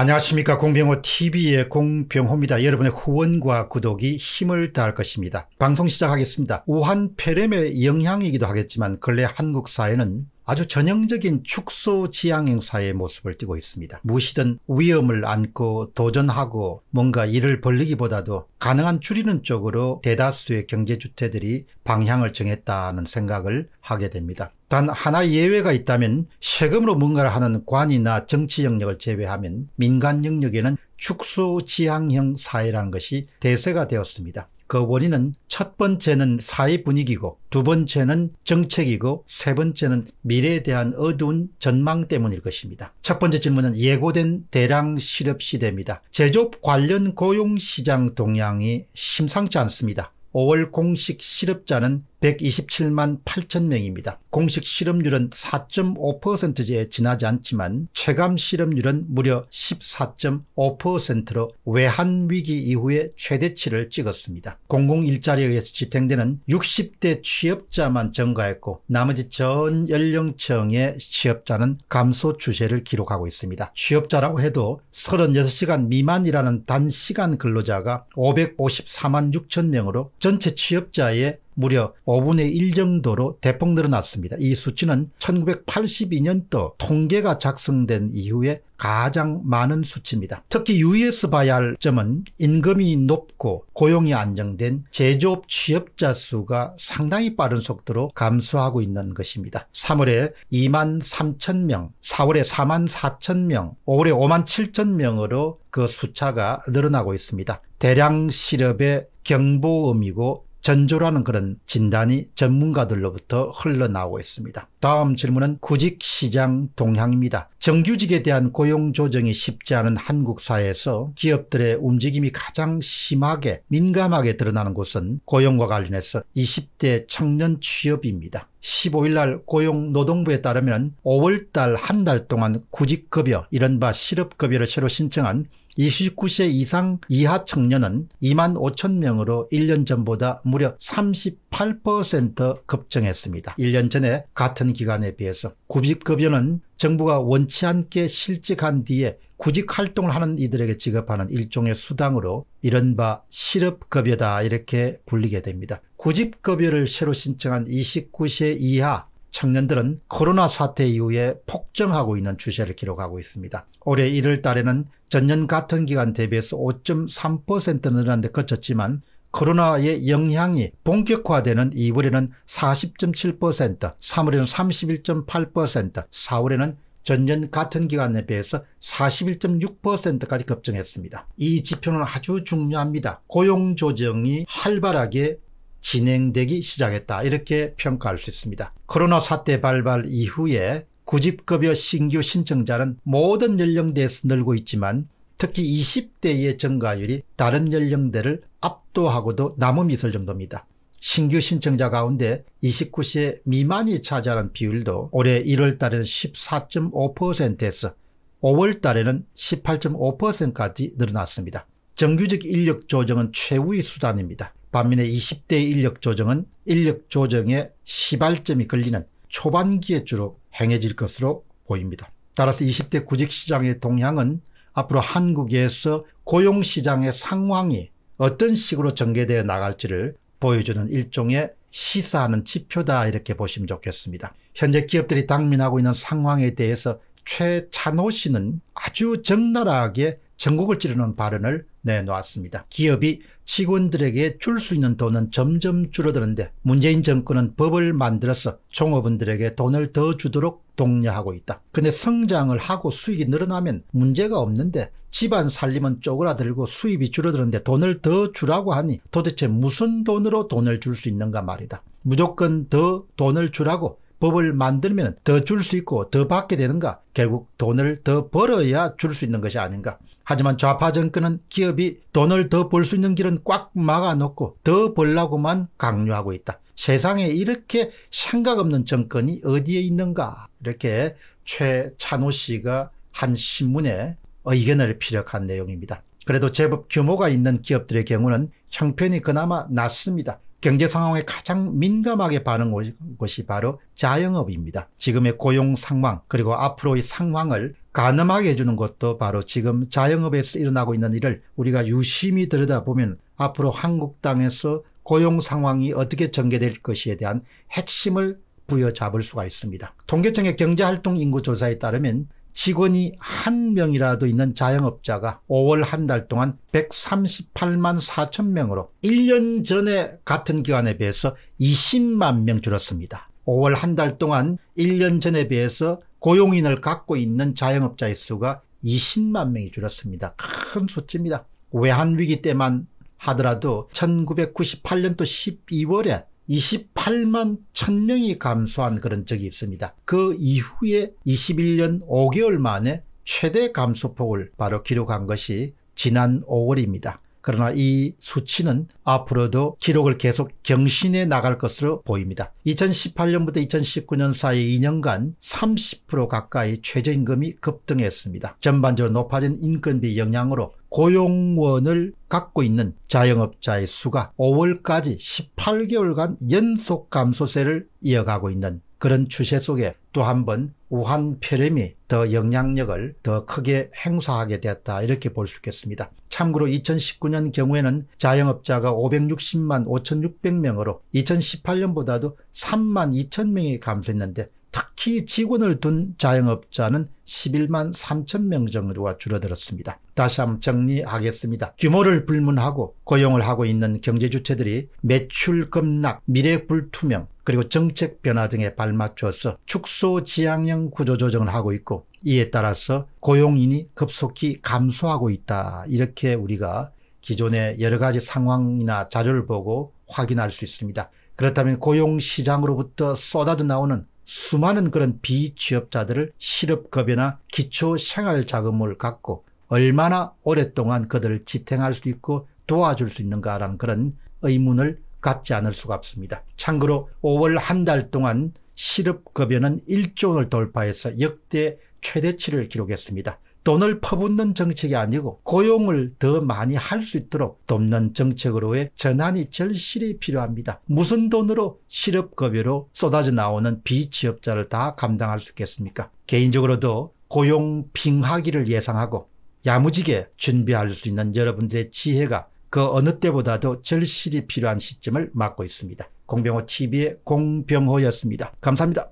안녕하십니까 공병호 tv의 공병호입니다. 여러분의 후원과 구독이 힘을 다할 것입니다. 방송 시작하겠습니다. 우한 폐렴의 영향이기도 하겠지만 근래 한국 사회는 아주 전형적인 축소 지향 형사회의 모습을 띠고 있습니다. 무시든 위험을 안고 도전하고 뭔가 일을 벌리기보다도 가능한 줄이는 쪽으로 대다수의 경제주체들이 방향을 정했다는 생각을 하게 됩니다. 단 하나 예외가 있다면 세금으로 뭔가를 하는 관이나 정치 영역을 제외하면 민간 영역에는 축소 지향형 사회라는 것이 대세가 되었습니다. 그 원인은 첫 번째는 사회 분위기고 두 번째는 정책이고 세 번째는 미래에 대한 어두운 전망 때문일 것입니다. 첫 번째 질문은 예고된 대량 실업 시대입니다. 제조업 관련 고용 시장 동향이 심상치 않습니다. 5월 공식 실업자는 127만 8천 명입니다. 공식 실업률은 4.5%에 지나지 않지만 체감 실업률은 무려 14.5%로 외환위기 이후에 최대치를 찍었습니다. 공공일자리에 의해서 지탱되는 60대 취업자만 증가했고 나머지 전 연령층의 취업자는 감소 추세를 기록하고 있습니다. 취업자라고 해도 36시간 미만이라는 단시간 근로자가 554만 6천 명으로 전체 취업자의 무려 5분의 1 정도로 대폭 늘어났습니다. 이 수치는 1982년도 통계가 작성된 이후에 가장 많은 수치입니다. 특히 US 봐야 할 점은 임금이 높고 고용이 안정된 제조업 취업자 수가 상당히 빠른 속도로 감소하고 있는 것입니다. 3월에 2만 3천 명, 4월에 4만 4천 명, 5월에 5만 7천 명으로 그 수차가 늘어나고 있습니다. 대량 실업의 경보음이고 전조라는 그런 진단이 전문가들로부터 흘러나오고 있습니다. 다음 질문은 구직시장 동향입니다. 정규직에 대한 고용 조정이 쉽지 않은 한국 사회에서 기업들의 움직임이 가장 심하게 민감하게 드러나는 곳은 고용과 관련해서 20대 청년 취업입니다. 15일날 고용노동부에 따르면 5월달 한 달 동안 구직급여 이른바 실업급여를 새로 신청한 29세 이상 이하 청년은 2만 5천 명으로 1년 전보다 무려 38% 급증했습니다. 1년 전에 같은 기간에 비해서 구직급여는 정부가 원치 않게 실직한 뒤에 구직 활동을 하는 이들에게 지급하는 일종의 수당으로 이른바 실업급여다 이렇게 불리게 됩니다. 구직급여를 새로 신청한 29세 이하 청년들은 코로나 사태 이후에 폭증하고 있는 추세를 기록하고 있습니다. 올해 1월 달에는 전년 같은 기간 대비해서 5.3% 늘었는데 그쳤지만 코로나의 영향이 본격화되는 2월에는 40.7%, 3월에는 31.8%, 4월에는 전년 같은 기간에 비해서 41.6%까지 급증했습니다. 이 지표는 아주 중요합니다. 고용 조정이 활발하게 진행되기 시작했다 이렇게 평가할 수 있습니다. 코로나 사태 발발 이후에 구직급여 신규 신청자는 모든 연령대에서 늘고 있지만 특히 20대의 증가율이 다른 연령대를 압도하고도 남음이 있을 정도입니다. 신규 신청자 가운데 29세 미만이 차지하는 비율도 올해 1월 달에는 14.5%에서 5월 달에는 18.5%까지 늘어났습니다. 정규직 인력 조정은 최후의 수단입니다. 반면에 20대 인력 조정은 인력 조정의 시발점이 걸리는 초반기에 주로 행해질 것으로 보입니다. 따라서 20대 구직시장의 동향은 앞으로 한국에서 고용시장의 상황이 어떤 식으로 전개되어 나갈지를 보여주는 일종의 시사하는 지표다 이렇게 보시면 좋겠습니다. 현재 기업들이 당면하고 있는 상황에 대해서 최찬호 씨는 아주 적나라하게 전국을 찌르는 발언을 내놓았습니다. 기업이 직원들에게 줄 수 있는 돈은 점점 줄어드는데 문재인 정권은 법을 만들어서 종업원들에게 돈을 더 주도록 독려하고 있다. 근데 성장을 하고 수익이 늘어나면 문제가 없는데 집안 살림은 쪼그라들고 수입이 줄어드는데 돈을 더 주라고 하니 도대체 무슨 돈으로 돈을 줄 수 있는가 말이다. 무조건 더 돈을 주라고 법을 만들면 더 줄 수 있고 더 받게 되는가 결국 돈을 더 벌어야 줄 수 있는 것이 아닌가 하지만 좌파 정권은 기업이 돈을 더 벌 수 있는 길은 꽉 막아놓고 더 벌라고만 강요하고 있다. 세상에 이렇게 생각 없는 정권이 어디에 있는가 이렇게 최찬호 씨가 한 신문에 의견을 피력한 내용입니다. 그래도 제법 규모가 있는 기업들의 경우는 형편이 그나마 낫습니다. 경제 상황에 가장 민감하게 반응한 것이 바로 자영업입니다. 지금의 고용 상황 그리고 앞으로의 상황을 가늠하게 해주는 것도 바로 지금 자영업에서 일어나고 있는 일을 우리가 유심히 들여다보면 앞으로 한국 땅에서 고용 상황이 어떻게 전개될 것에 대한 핵심을 부여잡을 수가 있습니다. 통계청의 경제활동인구조사에 따르면 직원이 한 명이라도 있는 자영업자가 5월 한 달 동안 138만 4천 명으로 1년 전에 같은 기간에 비해서 20만 명 줄었습니다. 5월 한 달 동안 1년 전에 비해서 고용인을 갖고 있는 자영업자의 수가 20만 명이 줄었습니다. 큰 수치입니다. 외환위기 때만 하더라도 1998년도 12월에 28만 1000명이 감소한 그런 적이 있습니다. 그 이후에 21년 5개월 만에 최대 감소폭을 바로 기록한 것이 지난 5월입니다. 그러나 이 수치는 앞으로도 기록을 계속 경신해 나갈 것으로 보입니다. 2018년부터 2019년 사이 2년간 30% 가까이 최저임금이 급등했습니다. 전반적으로 높아진 인건비 영향으로 고용원을 갖고 있는 자영업자의 수가 5월까지 18개월간 연속 감소세를 이어가고 있는 그런 추세 속에 또 한 번 우한 폐렴이 더 영향력을 더 크게 행사하게 되었다 이렇게 볼 수 있겠습니다. 참고로 2019년 경우에는 자영업자가 560만 5,600명으로 2018년보다도 3만 2천 명이 감소했는데 특히 직원을 둔 자영업자는 11만 3천 명 정도가 줄어들었습니다. 다시 한번 정리하겠습니다. 규모를 불문하고 고용을 하고 있는 경제주체들이 매출 급락, 미래 불투명, 그리고 정책 변화 등에 발맞춰서 축소 지향형 구조조정을 하고 있고 이에 따라서 고용인이 급속히 감소하고 있다. 이렇게 우리가 기존의 여러 가지 상황이나 자료를 보고 확인할 수 있습니다. 그렇다면 고용시장으로부터 쏟아져 나오는 수많은 그런 비취업자들을 실업급여나 기초생활자금을 갖고 얼마나 오랫동안 그들을 지탱할 수 있고 도와줄 수 있는가라는 그런 의문을 갖지 않을 수가 없습니다. 참고로 5월 한 달 동안 실업급여는 1조 원을 돌파해서 역대 최대치를 기록했습니다. 돈을 퍼붓는 정책이 아니고 고용을 더 많이 할 수 있도록 돕는 정책으로의 전환이 절실히 필요합니다. 무슨 돈으로 실업급여로 쏟아져 나오는 비취업자를 다 감당할 수 있겠습니까? 개인적으로도 고용 빙하기를 예상하고 야무지게 준비할 수 있는 여러분들의 지혜가 그 어느 때보다도 절실히 필요한 시점을 맞고 있습니다. 공병호 TV의 공병호였습니다. 감사합니다.